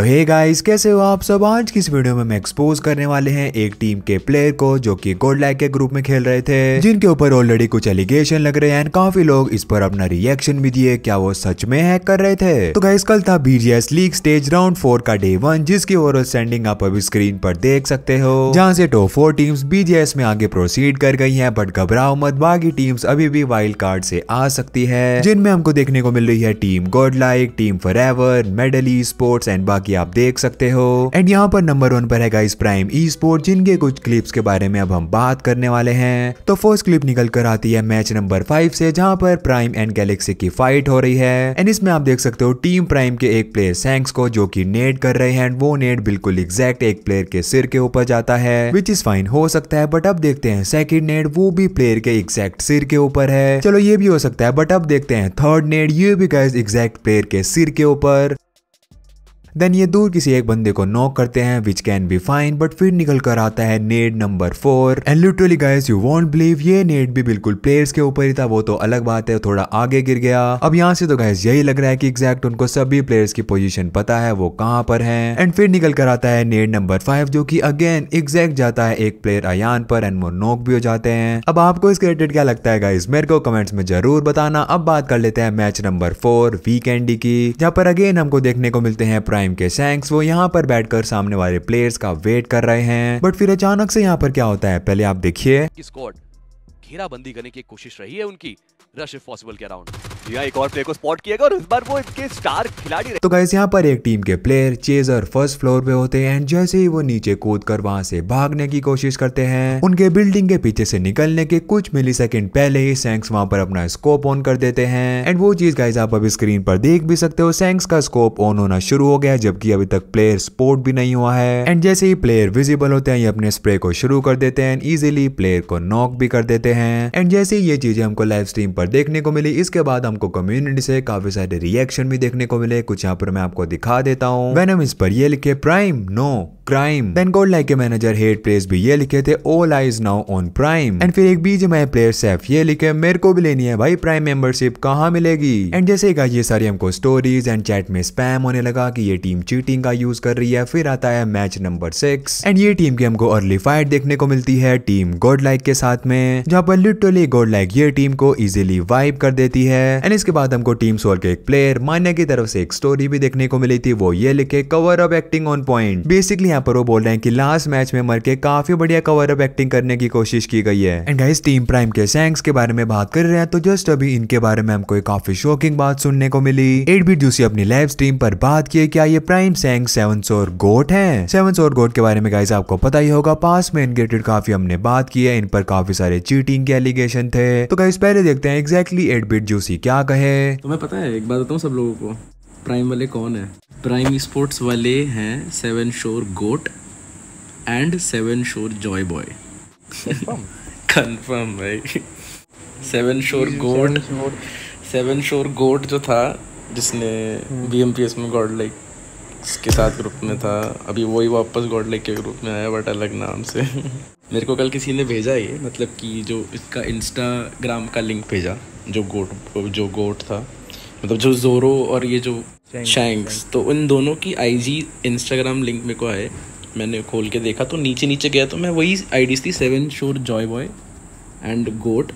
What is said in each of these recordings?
तो hey guys कैसे हो आप सब आज की इस वीडियो में मैं एक्सपोज करने वाले हैं एक टीम के प्लेयर को जो कि गोल्ड लाइक के ग्रुप में खेल रहे थे जिनके ऊपर ऑलरेडी कुछ एलिगेशन लग रहे हैं काफी लोग इस पर अपना रिएक्शन भी दिए क्या वो सच में हैक कर रहे थे तो गाइस कल था BGS league stage round four का डे वन जिसकी ओवरऑल स्टैंडिंग आप अभी स्क्रीन पर देख सकते हो जहाँ से टॉप फोर टीम्स बीजीएस में आगे प्रोसीड कर गई है बट घबराओ मत बाकी टीम्स अभी भी वाइल्ड कार्ड से आ सकती है जिनमें हमको देखने को मिल रही है team god like team for ever medley sports and बाकी कि आप देख सकते हो एंड यहाँ पर नंबर वन पर है गाइस प्राइम ई स्पोर्ट जिनके कुछ क्लिप्स के बारे में अब हम बात करने वाले हैं तो फर्स्ट क्लिप निकल कर आती है मैच नंबर फाइव से जहाँ पर प्राइम एंड गैलेक्सी की फाइट हो रही है एंड इसमें आप देख सकते हो टीम प्राइम के एक प्लेयर सैंक्स को जो की नेट कर रहे हैं वो नेट बिल्कुल एग्जैक्ट एक प्लेयर के सिर के ऊपर जाता है विच इज फाइन हो सकता है बट अब देखते हैं सेकेंड नेट वो भी प्लेयर के एग्जैक्ट सिर के ऊपर है चलो ये भी हो सकता है बट अब देखते हैं थर्ड नेट ये भी गाइस एग्जैक्ट प्लेयर के सिर के ऊपर देन ये दूर किसी एक बंदे को नॉक करते हैं which can be fine but फिर निकल कर आता है Ned number four and literally guys you won't believe ये नेड भी बिल्कुल प्लेयर्स के ऊपर ही था वो तो अलग बात है थोड़ा आगे गिर गया अब यहाँ से तो गाइस यही लग रहा है कि एग्जैक्ट उनको सभी प्लेयर्स की पोजिशन पता है वो कहाँ पर है एंड फिर निकल कर आता है नेड नंबर फाइव जो की अगेन एग्जैक्ट जाता है एक प्लेयर अयान पर एंड वो नॉक भी हो जाते हैं अब आपको इस रिलेटेड क्या लगता है गाइस मेरे को कमेंट्स में जरूर बताना अब बात कर लेते हैं मैच नंबर फोर वीकेंडी की जहाँ पर अगेन हमको देखने को मिलते हैं प्राइम प्राइम के सैंक्स वो यहाँ पर बैठकर सामने वाले प्लेयर्स का वेट कर रहे हैं बट फिर अचानक से यहाँ पर क्या होता है पहले आप देखिए स्कॉट घेराबंदी करने की कोशिश रही है उनकी रश इफ पॉसिबल के अराउंड जी हाँ, एक और प्लेयर को स्पॉट किया गया और इस बार वो इसके स्टार खिलाड़ी तो गाइस यहाँ पर एक टीम के प्लेयर चेजर फर्स्ट फ्लोर पे होते हैं जैसे ही वो नीचे कूद कर वहाँ से भागने की कोशिश करते हैं उनके बिल्डिंग के पीछे से निकलने के कुछ मिली सेकेंड पहले ही सैंक्स वहाँ पर अपना स्कोप ऑन कर देते हैं एंड वो चीज गाइज आप अभी स्क्रीन पर देख भी सकते हो सैंक्स का स्कोप ऑन होना शुरू हो गया जबकि अभी तक प्लेयर स्पोर्ट भी नहीं हुआ है एंड जैसे ही प्लेयर विजिबल होते हैं ये अपने स्प्रे को शुरू कर देते हैं इजिली प्लेयर को नॉक भी कर देते हैं एंड जैसे ही ये चीजें हमको लाइव स्ट्रीम पर देखने को मिली इसके बाद हम हमको कम्युनिटी से काफी सारे रिएक्शन भी देखने को मिले कुछ यहाँ पर मैं आपको दिखा देता हूँ वेनम इस पर ये लिखे prime no prime then goal like के मैनेजर हेड प्लेस भी ये लिखे थे all eyes now on prime and फिर एक बीच में प्लेयर सेफ ये लिखे मेरे को भी लेनी है भाई प्राइम मेंबरशिप कहाँ मिलेगी एंड जैसे का ये सारी हमको स्टोरीज एंड चैट में स्पैम होने लगा कि ये टीम चीटिंग का यूज कर रही है फिर आता है मैच नंबर सिक्स एंड ये टीम की हमको अर्ली फाइट देखने को मिलती है टीम गोड लाइक के साथ में जहाँ पर लिटरली गोड लाइक ये टीम को इजिली वाइप कर देती है एंड इसके बाद हमको टीम सोल के एक प्लेयर मान्या की तरफ से एक स्टोरी भी देखने को मिली थी वो ये लिखे cover up acting on point basically यहाँ पर वो बोल रहे हैं कि लास्ट मैच में मर के काफी बढ़िया कवर अप एक्टिंग करने की कोशिश की गई है एंड गाइस टीम प्राइम के सैंक्स के बारे में बात कर रहे हैं तो जस्ट अभी इनके बारे में हमको एक काफी शॉकिंग बात सुनने को मिली एट बी जूसी अपनी लाइव स्ट्रीम पर बात किए क्या ये प्राइम सैंग सेवन सोर गोट है सेवन सोर गोट के बारे में गाइस आपको पता ही होगा पास में इनगेटेड काफी हमने बात की है इन पर काफी सारे चीटिंग के एलिगेशन थे तो गाइस पहले देखते हैं एग्जैक्टली एट बीट जूसी क्या कहे तुम्हें पता है एक बात बताऊँ सब लोगों को प्राइम वाले कौन है प्राइम स्पोर्ट्स वाले हैं seven shore goat and seven shore joy boy confirm भाई seven shore goat seven shore goat जो था जिसने बी एम पी एस में गॉड लाइक के साथ ग्रुप में था अभी वही वापस गॉड लाइक के ग्रुप में आया बट अलग नाम से मेरे को कल किसी ने भेजा ये मतलब कि जो इसका इंस्टाग्राम का लिंक भेजा जो गोट जो गोट था मतलब जो जोरो और ये जो शैंक्स तो उन दोनों की आईजी इंस्टाग्राम लिंक मेरे को आए मैंने खोल के देखा तो नीचे नीचे गया तो मैं वही डी थी seven shore joy boy and गोट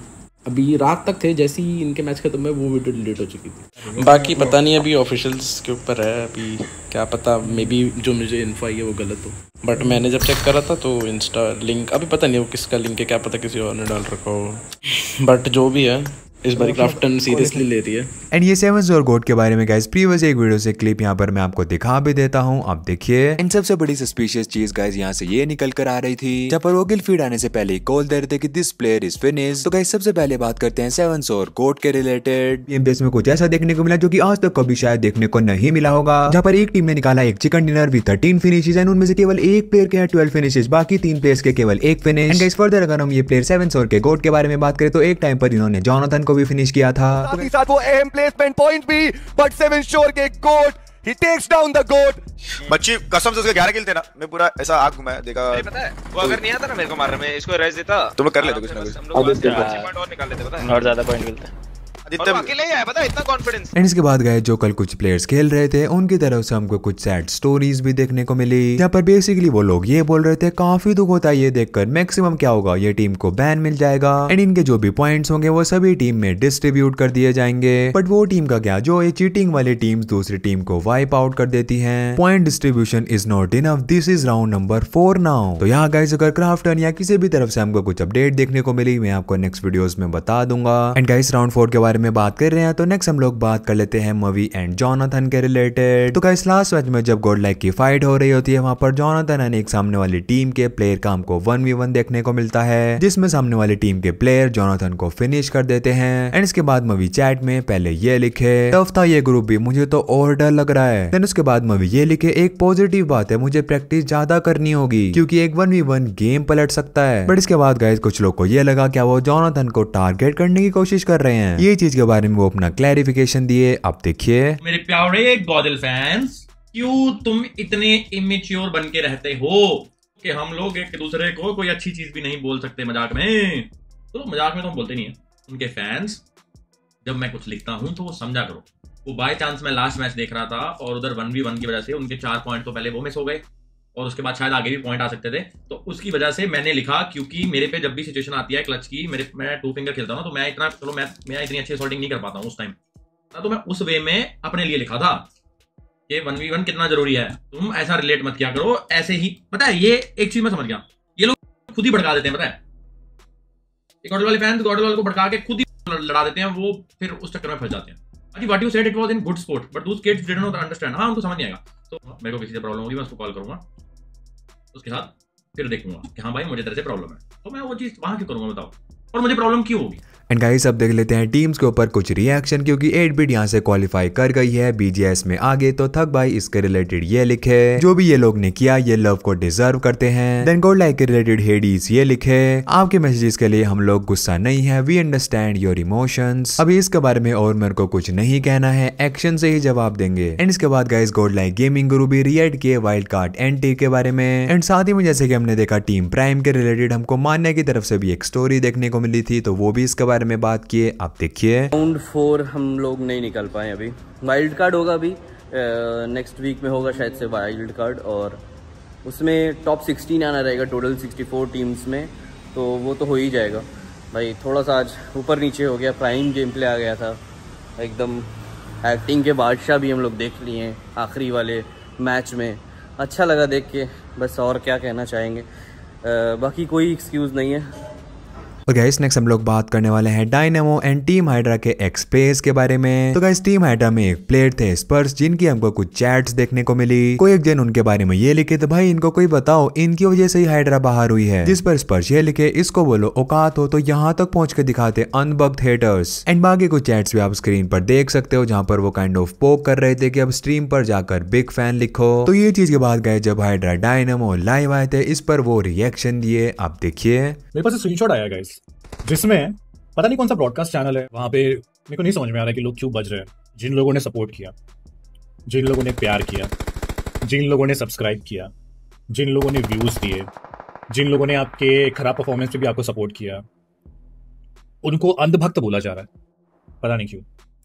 अभी रात तक थे जैसे ही इनके मैच खत्म हुए वो वीडियो डिलीट हो चुकी थी बाकी पता नहीं अभी ऑफिशियल्स के ऊपर है अभी क्या पता मे बी जो मुझे इन्फो आई है वो गलत हो बट मैंने जब चेक करा था तो इंस्टा लिंक अभी पता नहीं वो किसका लिंक है क्या पता किसी और ने डाल रखा हो बट जो भी है इस बार क्राफ्टन सीरियसली ले रही है एंड ये सेवन जोर गोट के बारे में गाइस प्रीवियस एक वीडियो से क्लिप यहाँ पर मैं आपको दिखा भी देता हूँ आप देखिए इन सबसे बड़ी सस्पिशियस चीज गाइस यहाँ से ये निकल कर आ रही थी जब पर वोगिल फीड आने से पहले कॉल दे रहे थे कि दिस प्लेयर इज फिनिश तो गाइस सबसे पहले बात करते हैं सेवन जोर गोट के रिलेटेड एमपीएस में कुछ ऐसा देखने को मिला जो की आज तक कभी शायद देखने को नहीं मिला होगा जहाँ पर एक टीम ने निकाला एक chicken dinner with thirteen finishes and उनमें से केवल एक प्लेयर के हैं ट्वेल्व फिनिशेज बाकी तीन प्लेयर्स के केवल एक फिनिश एंड गाइस फर्दर अगर हम ये प्लेयर सेवन जोर के गोट के बारे में बात करें तो एक टाइम पर इन्होंने जॉनथन को भी फिनिश किया था साथ ही साथ वो अहम प्लेसमेंट पॉइंट भी बट सेवन शोर के गोट He takes down the goat. बच्ची कसम से उसके ग्यारह किल थे ना मैं पूरा ऐसा आग घुमाया देखा पता है वो अगर नहीं आता ना मेरे को मारने में इसको रेस देता तो लोग कर लेते कुछ ना कुछ हम लोग और निकाल लेते पता है और ज्यादा पॉइंट मिलते हैं एंड इसके बाद गए जो कल कुछ प्लेयर्स खेल रहे थे उनकी तरफ से हमको कुछ सैड स्टोरीज भी देखने को मिली यहाँ पर बेसिकली वो लोग ये बोल रहे थे काफी दुख होता है ये देखकर मैक्सिमम क्या होगा ये टीम को बैन मिल जाएगा एंड इनके जो भी पॉइंट्स होंगे वो सभी टीम में डिस्ट्रीब्यूट कर दिए जाएंगे बट वो टीम का क्या जो ये चीटिंग वाली टीम दूसरी टीम को वाइप आउट कर देती है point distribution is not enough this is round number four now तो यहाँ गाइज अगर क्राफ्टन या किसी भी तरफ से हमको कुछ अपडेट देखने को मिली मैं आपको नेक्स्ट वीडियो में बता दूंगा एंड गाइस राउंड फोर के बारे बारे में बात कर रहे हैं तो नेक्स्ट हम लोग बात कर लेते हैं मवी एंड जॉनथन के रिलेटेड तो गाइस लास्ट मैच में जब गोड लाइक की फाइट हो रही होती है वहां पर जॉनथन एंड एक सामने वाली टीम के प्लेयर का हमको वन वी वन देखने को मिलता है जिसमें सामने वाली टीम के प्लेयर जॉनथन को फिनिश कर देते हैं एंड इसके बाद मवी चैट में पहले ये लिखे टफ था ये ग्रुप भी मुझे तो और डर लग रहा है देन उसके बाद मवी ये लिखे एक पॉजिटिव बात है मुझे प्रैक्टिस ज्यादा करनी होगी क्योंकि एक वन वी वन गेम पलट सकता है बट इसके बाद गाइज कुछ लोग को ये लगा क्या वो जॉनथन को टारगेट करने की कोशिश कर रहे हैं ये चीज के बारे में वो अपना क्लैरिफिकेशन दिए आप देखिए मेरे प्यारे गॉजल फैंस क्यों तुम इतने इमेच्योर बन के रहते हो कि हम लोग एक दूसरे को कोई अच्छी चीज भी नहीं बोल सकते मजाक में तो मजाक में तो हम बोलते नहीं है उनके फैंस जब मैं कुछ लिखता हूँ तो वो समझा करो वो बाय चांस मैं लास्ट मैच देख रहा था और उधर वन वी वन की वजह से उनके चार पॉइंट तो पहले वो मिस हो गए और उसके बाद शायद आगे भी पॉइंट आ सकते थे तो उसकी वजह से मैंने लिखा क्योंकि मेरे पे जब भी सिचुएशन आती है क्लच की मेरे मैं टू फिंगर खेलता हूँ तो मैं इतना चलो मैं मैं इतनी अच्छी सॉल्टिंग नहीं कर पाता हूँ उस टाइम हाँ, तो मैं उस वे में अपने लिए लिखा था कि वन वी वन कितना जरूरी है तुम ऐसा रिलेट मत किया करो ऐसे ही पता है ये एक चीज मैं समझ गया ये लोग खुद ही भड़का देते हैं पता है गॉडल वाले फैन गॉडल वाले को भड़का के खुद ही लड़ा देते हैं वो फिर उस चक्कर में फंस जाते हैं अभी what you set it was in good sport but those guys didn't know understand हाँ उनको समझ नहीं आएगा तो मेरे को किसी से प्रॉब्लम होगी मैं उसको कॉल करूंगा उसके साथ फिर देखूंगा कि हाँ भाई मुझे तरह से प्रॉब्लम है तो मैं वो चीज़ वहाँ क्यों करूंगा बताओ और मुझे प्रॉब्लम क्यों होगी एंड गाइस अब देख लेते हैं टीम्स के ऊपर कुछ रिएक्शन क्योंकि एट बिट यहाँ से क्वालिफाई कर गई है बीजेएस में आगे तो थक भाई इसके रिलेटेड ये लिखे जो भी ये लोग ने किया ये लव को डिजर्व करते हैं देन लाइक के रिलेटेड हेडीज ये लिखे आपके मैसेजेस के लिए हम लोग गुस्सा नहीं है वी अंडरस्टैंड योर इमोशन अभी इसके बारे में और मेरे को कुछ नहीं कहना है एक्शन से ही जवाब देंगे एंड इसके बाद गाइस गोल्ड लाइक गेमिंग गुरु भी रिएक्ट किए वाइल्ड कार्ड एंटी के बारे में एंड साथ ही में जैसे की हमने देखा टीम प्राइम के रिलेटेड हमको मान्य की तरफ से भी एक स्टोरी देखने को मिली थी तो वो भी इसके बारे में बात किए आप देखिए राउंड फोर हम लोग नहीं निकल पाए अभी वाइल्ड कार्ड होगा अभी नेक्स्ट वीक में होगा शायद से वाइल्ड कार्ड और उसमें टॉप सिक्सटीन आना रहेगा टोटल सिक्सटी फोर टीम्स में तो वो तो हो ही जाएगा भाई थोड़ा सा आज ऊपर नीचे हो गया प्राइम गेम प्ले आ गया था एकदम एक्टिंग के बादशाह भी हम लोग देख लिए आखिरी वाले मैच में अच्छा लगा देख के बस और क्या कहना चाहेंगे आ, बाकी कोई एक्सक्यूज़ नहीं है और गाइस नेक्स्ट हम लोग बात करने वाले हैं डायनेमो एंड टीम हाइड्रा के एक्सपेस के बारे में तो गाइस टीम हाइड्रा में एक प्लेयर थे स्पर्स जिनकी हमको कुछ चैट्स देखने को मिली कोई एक जन उनके बारे में ये लिखे तो भाई इनको कोई बताओ इनकी वजह से ही हाइड्रा बाहर हुई है जिस पर स्पर्श ये लिखे इसको बोलो औकात हो तो यहाँ तक पहुंच के दिखाते अनबक थिएटर्स एंड बाकी कुछ चैट्स भी आप स्क्रीन पर देख सकते हो जहाँ पर वो काइंड ऑफ पोक कर रहे थे की अब स्ट्रीम पर जाकर बिग फैन लिखो तो ये चीज के बाद गए जब हाइड्रा डायनेमो लाइव आए थे इस पर वो रिएक्शन दिए आप देखिए मेरे पास स्क्रीनशॉट आया गाइस जिसमें पता नहीं कौन सा ब्रॉडकास्ट चैनल है वहां पे मेरे को नहीं समझ में आ रहा कि लोग क्यों बज रहे हैं जिन लोगों ने सपोर्ट किया जिन लोगों ने प्यार किया जिन लोगों ने सब्सक्राइब किया जिन लोगों ने व्यूज़ दिए जिन लोगों ने आपके खराब परफॉर्मेंस पे भी आपको सपोर्ट किया उनको अंधभक्त बोला जा रहा है पता नहीं क्यों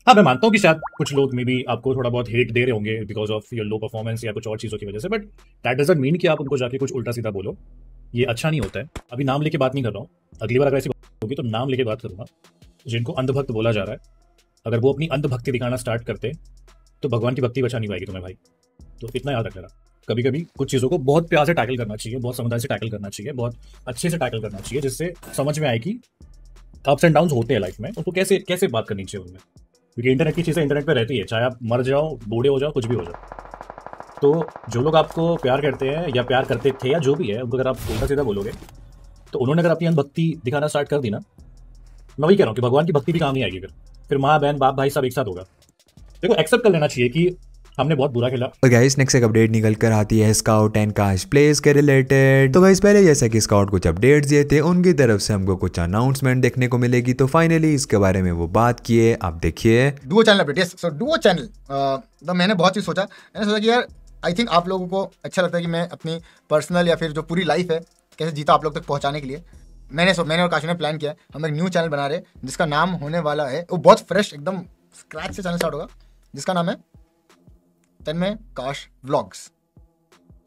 हाँ मैं मानता हूँ कि शायद कुछ लोग मे भी आपको थोड़ा बहुत हेट दे रहे होंगे because of your low performance या कुछ और चीज़ों की वजह से बट दैट डजेंट मीन कि आप उनको जाके कुछ उल्टा सीधा बोलो ये अच्छा नहीं होता है अभी नाम लेके बात नहीं कर रहा हूँ अगली बार अगर ऐसी होगी तो नाम लेके बात करूँगा जिनको अंधभक्त बोला जा रहा है अगर वो अपनी अंधभक्ति दिखाना स्टार्ट करते तो भगवान की भक्ति बचा नहीं पाएगी तुम्हें भाई तो इतना याद रखना कभी कभी कुछ चीज़ों को बहुत प्यार से टैकल करना चाहिए बहुत समुदाय से टैकल करना चाहिए बहुत अच्छे से टैकल करना चाहिए जिससे समझ में आए कि अप्स एंड डाउन होते हैं लाइफ में उसको कैसे कैसे बात करनी चाहिए उनमें क्योंकि इंटरनेट की चीज़ें इंटरनेट पर रहती है चाहे आप मर जाओ बूढ़े हो जाओ कुछ भी हो जाओ तो जो लोग आपको प्यार करते हैं या प्यार करते थे या जो भी है उनको अगर आप उल्टा सीधा बोलोगे तो उन्होंने अगर अपनी अंधभक्ति दिखाना स्टार्ट कर दी ना मैं वही कह रहा हूँ कि भगवान की भक्ति भी काम ही आएगी फिर फिर माँ बहन बाप भाई सब एक साथ होगा देखो एक्सेप्ट कर लेना चाहिए कि हमने बहुत बुरा खेला और गाइस नेक्स्ट एक अपडेट निकल कर आती है स्काउट एंड कास्ट प्लेस के रिलेटेड तो गाइस पहले जैसा कि स्काउट कुछ अपडेट दिए थे उनकी तरफ से हमको कुछ अनाउंसमेंट देखने को मिलेगी तो फाइनली इसके बारे में वो बात किए आप देखिए duo channel update yes so duo channel तो मैंने बहुत ही सोचा मैंने सोचा कि यार आई थिंक आप लोगों को अच्छा लगता है कि मैं अपनी पर्सनल या फिर जो पूरी लाइफ है कैसे जीता आप लोग तक पहुँचाने के लिए मैंने सो मैंने और काशी ने प्लान किया हम एक न्यू चैनल बना रहे हैं जिसका नाम होने वाला है वो बहुत फ्रेश एकदम स्क्रैच से चैनल स्टार्ट होगा जिसका नाम है तन्मय काश व्लॉग्स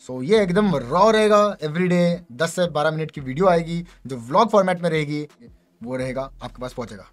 सो ये एकदम रॉ रहेगा एवरी डे दस से बारह मिनट की वीडियो आएगी जो व्लॉग फॉर्मेट में रहेगी वो रहेगा आपके पास पहुंचेगा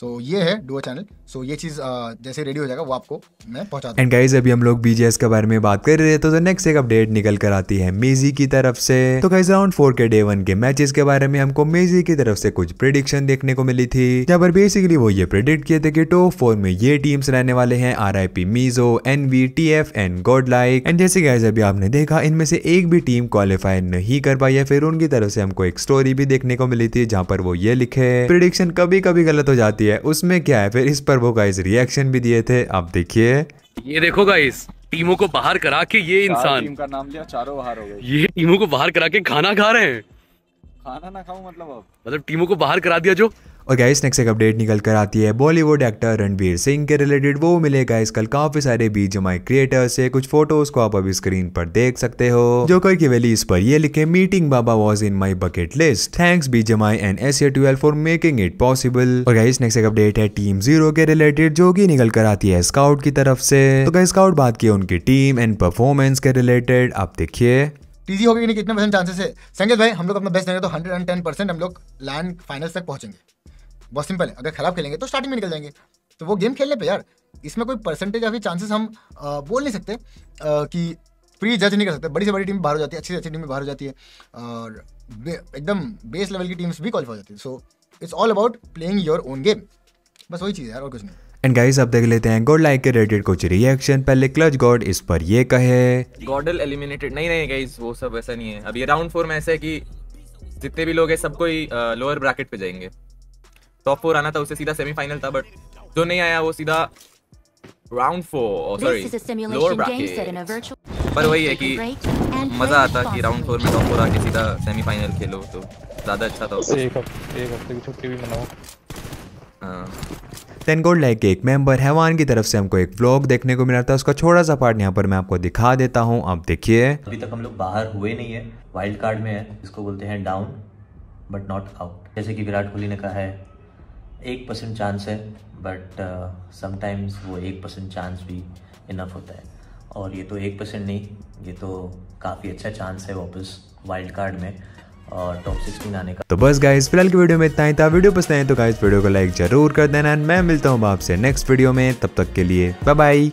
सो so, ये है डुओ चैनल सो so, ये चीज़ जैसे रेडी हो जाएगा वो आपको मैं पहुंचा एंड गाइज अभी हम लोग बीजेएस के बारे में बात कर रहे हैं तो, नेक्स्ट एक अपडेट निकल कर आती है मेजी की तरफ से तो गाइज राउंड फोर के डे वन के मैचेस के बारे में हमको मेजी की तरफ से कुछ प्रिडिक्शन देखने को मिली थी जहाँ पर बेसिकली वो ये प्रिडिक्ट किए थे कि टॉप फोर में ये टीम्स रहने वाले हैं आर आई पी मीजो N V T F and God like and जैसे गाइज अभी आपने देखा इनमें से एक भी टीम क्वालिफाई नहीं कर पाई है फिर उनकी तरफ से हमको एक स्टोरी भी देखने को मिली थी जहाँ पर वो ये लिखे प्रिडिक्शन कभी कभी गलत हो जाती है है उसमें क्या है फिर इस पर वो गाइस रिएक्शन भी दिए थे आप देखिए ये देखो गाइस टीमों को बाहर करा के ये इंसान टीम का नाम लिया चारों बाहर हो गए ये टीमों को बाहर करा के खाना खा रहे हैं खाना ना खाऊं मतलब अब मतलब टीमों को बाहर करा दिया जो और गाइस नेक्स्ट एक अपडेट निकल कर आती है बॉलीवुड एक्टर रणवीर सिंह के रिलेटेड वो मिले गाइस कल काफी सारे बीच जमाए क्रिएटर से कुछ फोटोज को आप अभी स्क्रीन पर देख सकते हो जोकर की वैली इस पर ये लिखे मीटिंग बाबा was in my bucket list thanks B जमाई and S twelve for making it possible और गाइस नेक्स्ट एक अपडेट है टीम जीरो के रिलेटेड जो की निकल कर आती है स्काउट की तरफ से तो गाइस स्काउट बात की उनकी टीम एंड परफॉर्मेंस के रिलेटेड आप देखिए पीजी होगी नहीं कितने परसेंट चांसेस है संगत भाई हम लोग अपना बेस्ट देंगे तो हंड्रेड एंड टेन परसेंट हम लोग लैंड फाइनल्स तक पहुंचेंगे बहुत सिंपल है अगर खराब खेलेंगे तो स्टार्टिंग में निकल जाएंगे तो वो गेम खेलने पर यार इसमें कोई परसेंटेज या फिर चांसेस हम आ, बोल नहीं सकते आ, कि प्री जज नहीं कर सकते बड़ी से बड़ी टीम बाहर हो जाती है अच्छी से अच्छी टीम बाहर हो जाती है और एकदम बेस लेवल की टीम्स भी क्वालिफाई हो जाती है so it's all about playing your own game बस वही चीज़ है यार और कुछ नहीं एंड गाइस अब देख लेते हैं गोड लाइक के रेडिट कुछ रिएक्शन पहले क्लच गॉड इस पर ये कहे गॉडल एलिमिनेटेड नहीं नहीं गाइस वो सब ऐसा नहीं है अब ये राउंड फोर में ऐसा है कि जितने भी लोग हैं सबको ही लोअर ब्रैकेट पे जाएंगे टॉप फोर आना था उसे सीधा सेमीफाइनल था बट जो नहीं आया वो सीधा round four sorry lower bracket पर वही है कि मजा आता कि राउंड फोर में टॉप फोर आके सीधा सेमीफाइनल खेलो तो ज्यादा अच्छा था एक हफ्ते की छुट्टी भी मनाओ हाँ देन गोल्ड लाइक एक मेंबर हैवान की तरफ से हमको एक ब्लॉग देखने को मिला था उसका छोटा सा पार्ट यहाँ पर मैं आपको दिखा देता हूँ आप देखिए अभी तक हम लोग बाहर हुए नहीं है वाइल्ड कार्ड में है इसको बोलते हैं डाउन बट नॉट आउट जैसे कि विराट कोहली ने कहा है एक परसेंट चांस है बट समटाइम्स uh, वो एक परसेंट चांस भी इनफ होता है और ये तो एक परसेंट नहीं ये तो काफ़ी अच्छा चांस है वापस वाइल्ड कार्ड में और टॉप आने का तो बस फिलहाल की वीडियो में इतना ही था वीडियो पसंद आए तो गाइज वीडियो को लाइक जरूर कर देना मैं मिलता हूँ आपसे नेक्स्ट वीडियो में तब तक के लिए बाय बाय